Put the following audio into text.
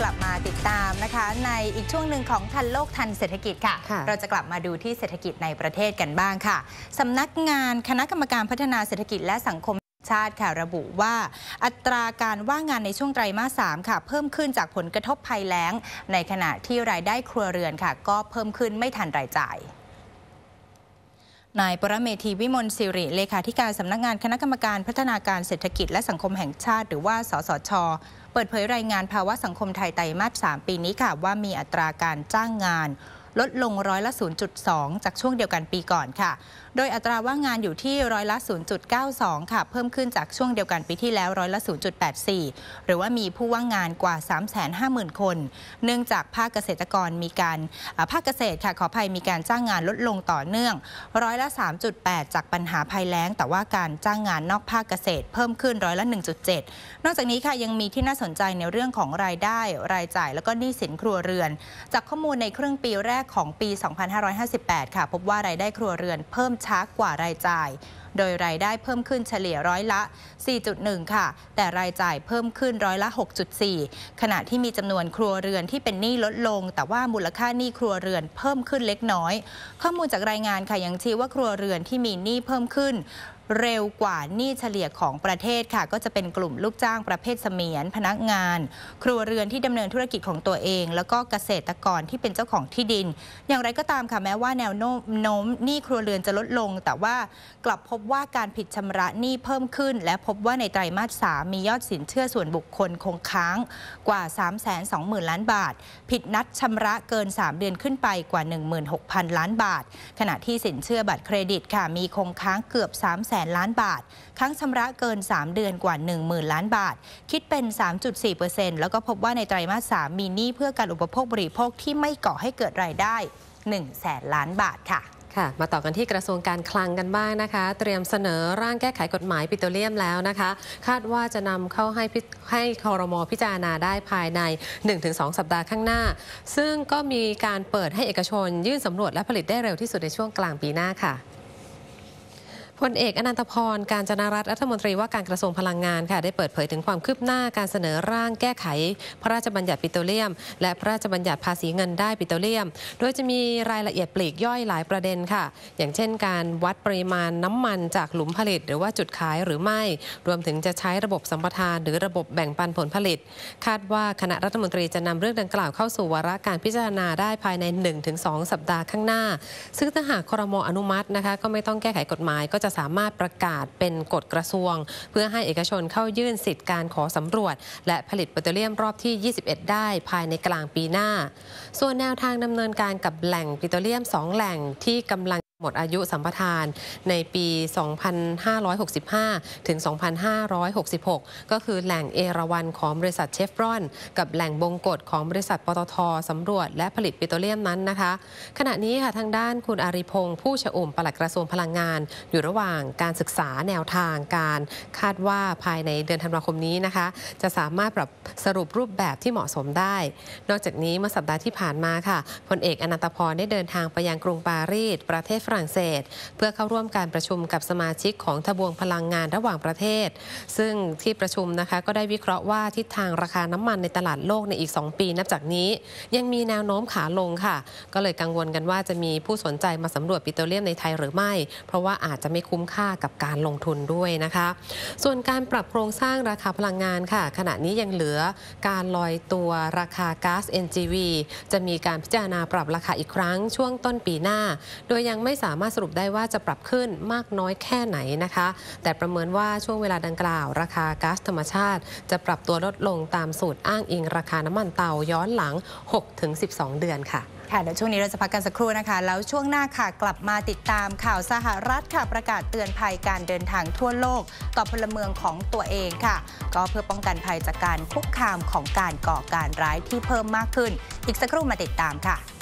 กลับมาติดตามนะคะ ในอีกช่วงหนึ่งของทันโลกทันเศรษฐกิจค่ะ เราจะกลับมาดูที่เศรษฐกิจในประเทศกันบ้างค่ะสำนักงานคณะกรรมการพัฒนาเศรษฐกิจและสังคมชาติค่ะ ระบุว่า อัตราการว่างงานในช่วงไตรมาสสามค่ะเพิ่มขึ้นจากผลกระทบภัยแล้ง ในขณะที่รายได้ครัวเรือนค่ะ ก็เพิ่มขึ้นไม่ทันรายจ่ายนายปรเมธีวิมลสิริ เลขาธิการสำนักงานคณะกรรมการพัฒนาการเศรษฐกิจและสังคมแห่งชาติ หรือว่าสสชเปิดเผยรายงานภาวะสังคมไทยไตรมาส3ปีนี้ค่ะ ว่ามีอัตราการจ้างงาน ลดลงร้อยละ0.2จากช่วงเดียวกันปีก่อนค่ะโดยอัตราว่างงานอยู่ที่ร้อยละ 0.92 ค่ะ เพิ่มขึ้นจากช่วงเดียวกันปีที่แล้วร้อยละ 0.84 หรือว่ามีผู้ว่างงานกว่า 350,000 คน เนื่องจากภาคเกษตรกรมีการภาคเกษตรค่ะขออภัยมีการจ้างงานลดลงต่อเนื่อง ร้อยละ 3.8 จากปัญหาภัยแล้ง แต่ว่าการจ้างงานนอกภาคเกษตรเพิ่มขึ้นร้อยละ 1.7 นอกจากนี้ค่ะยังมีที่น่าสนใจในเรื่องของรายได้ รายจ่ายแล้วก็หนี้สินครัวเรือน จากข้อมูลในครึ่งปีแรกของปี 2558ค่ะพบว่ารายได้ครัวเรือนเพิ่มช้ากว่ารายจ่าย โดยรายได้เพิ่มขึ้นเฉลี่ยร้อยละ 4.1 ค่ะ แต่รายจ่ายเพิ่มขึ้นร้อยละ 6.4 ขณะที่มีจำนวนครัวเรือนที่เป็นหนี้ลดลง แต่ว่ามูลค่าหนี้ครัวเรือนเพิ่มขึ้นเล็กน้อย ข้อมูลจากรายงานค่ะ ยังชี้ว่าครัวเรือนที่มีหนี้เพิ่มขึ้นเร็วกว่าหนี้เฉลี่ยของประเทศค่ะก็จะเป็นกลุ่มลูกจ้างประเภทเสมียนพนักงาน ครัวเรือนที่ดำเนินธุรกิจของตัวเอง แล้วก็เกษตรกรที่เป็นเจ้าของที่ดิน อย่างไรก็ตามค่ะแม้ว่าแนวโน้มหนี้ครัวเรือนจะลดลง แต่ว่ากลับพบว่าการผิดชำระหนี้เพิ่มขึ้น และพบว่าในไตรมาสสามียอดสินเชื่อส่วนบุคคลคงค้างกว่า 3 2 0 0 0นล้านบาท ผิดนัดชำระเกิน 3 เดือนขึ้นไปกว่า 16,000ล้านบาท ขณะที่สินเชื่อบัตรเครดิตค่ะ มีคงค้างเกือบ3 0 0 0แสนล้านบาท ครั้งชำระเกิน 3 เดือนกว่า 1 0,000 ล้านบาท คิดเป็น 3.4%แล้วก็พบว่าในไตรมาส 3 มีหนี้เพื่อการอุปโภคบริโภคที่ไม่ก่อให้เกิดรายได้1แสนล้านบาทค่ะ ค่ะ มาต่อกันที่กระทรวงการคลังกันบ้างนะคะ เตรียมเสนอร่างแก้ไขกฎหมายปิโตรเลียมแล้วนะคะ คาดว่าจะนำเข้าให้ให้คอรมอพิจารณาได้ภายใน 1-2 สัปดาห์ข้างหน้า ซึ่งก็มีการเปิดให้เอกชนยื่นสำรวจและผลิตได้เร็วที่สุดในช่วงกลางปีหน้าค่ะพลเอกอนันตพรการจนารัฐรัฐมนตรีว่าการกระทรวงพลังงานค่ะ ได้เปิดเผยถึงความคืบหน้าการเสนอร่างแก้ไข พระราชบัญญัติปิโตรเลียม และพระราชบัญญัติภาษีเงินได้ปิโตรเลียม โดยจะมีรายละเอียดปลีกย่อยหลายประเด็นค่ะ อย่างเช่น การวัดปริมาณน้ำมันจากหลุมผลิต หรือว่าจุดขายหรือไม่ รวมถึงจะใช้ระบบสัมปทาน หรือระบบแบ่งปันผลผลิต คาดว่าคณะรัฐมนตรีจะนำเรื่องดังกล่าวเข้าสู่วาระการพิจารณาได้ภายใน 1-2 สัปดาห์ข้างหน้าซึ่งถ้าหากครมอนุมัตินะคะ ก็ไม่ต้องแก้ไขกฎหมายก็จะะสามารถประกาศเป็นกฎกระทรวง เพื่อให้เอกชนเข้ายื่นสิทธิการขอสำรวจ และผลิตปิโตรเลียมรอบที่ 21 ได้ภายในกลางปีหน้า ส่วนแนวทางดำเนินการกับแหล่งปิโตรเลียม 2 แหล่งที่กำลังหมดอายุสัมปทานในปี 2565 ถึง 2566 ก็คือแหล่งเอราวันของบริษัทเชฟรอน กับแหล่งบงกฎของบริษัทปตทสำรวจและผลิตปิโตรเลียมนั้นนะคะ ขณะนี้ค่ะทางด้านคุณอาริพงศ์ผู้ชอ่มปลัดกระทรวงพลังงาน อยู่ระหว่างการศึกษาแนวทางการคาดว่าภายในเดือนธันวาคมนี้นะคะ จะสามารถปรับสรุปรูปแบบที่เหมาะสมได้ นอกจากนี้เมื่อสัปดาห์ที่ผ่านมาค่ะพลเอกอนันตพรได้เดินทางไปยังกรุงปารีสประเทศฝรั่งเศสเพื่อเข้าร่วมการประชุมกับสมาชิกของทบวงพลังงานระหว่างประเทศ ซึ่งที่ประชุมนะคะก็ได้วิเคราะห์ว่าทิศทางราคาน้ำมันในตลาดโลกในอีก 2 ปี นับจากนี้ ยังมีแนวโน้มขาลงค่ะ ก็เลยกังวลกันว่าจะมีผู้สนใจมาสำรวจปิโตรเลียมในไทยหรือไม่ เพราะว่าอาจจะไม่คุ้มค่ากับการลงทุนด้วยนะคะส่วนการปรับโครงสร้างราคาพลังงานค่ะ ขณะนี้ยังเหลือการลอยตัวราคาก๊าซ NGV จะมีการพิจารณาปรับราคาอีกครั้ง ช่วงต้นปีหน้า โดยยังไม่สามารถสรุปได้ว่าจะปรับขึ้นมากน้อยแค่ไหนนะคะ แต่ประเมินว่าช่วงเวลาดังกล่าว ราคาก๊าซธรรมชาติ จะปรับตัวลดลงตามสูตรอ้างอิง ราคาน้ำมันเตาย้อนหลัง6-12 เดือนค่ะ ค่ะเดี๋ยวช่วงนี้เราจะพักกันสักครู่นะคะ แล้วช่วงหน้าค่ะกลับมาติดตามข่าวสหรัฐค่ะ ประกาศเตือนภัยการเดินทางทั่วโลก ต่อพลเมืองของตัวเองค่ะ ก็เพื่อป้องกันภัยจากการคุกคามของการก่อการร้ายที่เพิ่มมากขึ้น อีกสักครู่มาติดตามค่ะ